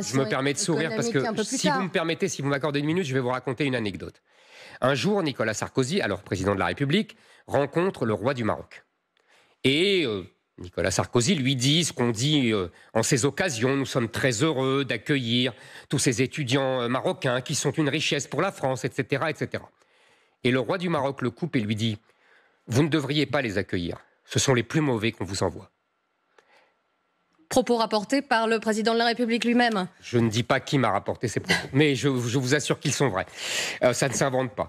Ah, je me permets de sourire parce que si vous me permettez, si vous m'accordez une minute, je vais vous raconter une anecdote. Un jour, Nicolas Sarkozy, alors président de la République, rencontre le roi du Maroc. Et euh, Nicolas Sarkozy lui dit ce qu'on dit euh, en ces occasions, nous sommes très heureux d'accueillir tous ces étudiants euh, marocains qui sont une richesse pour la France, etc., etc. Et le roi du Maroc le coupe et lui dit, vous ne devriez pas les accueillir, ce sont les plus mauvais qu'on vous envoie propos rapportés par le président de la République lui-même. Je ne dis pas qui m'a rapporté ces propos, mais je, vous assure qu'ils sont vrais. Euh, ça ne s'invente pas.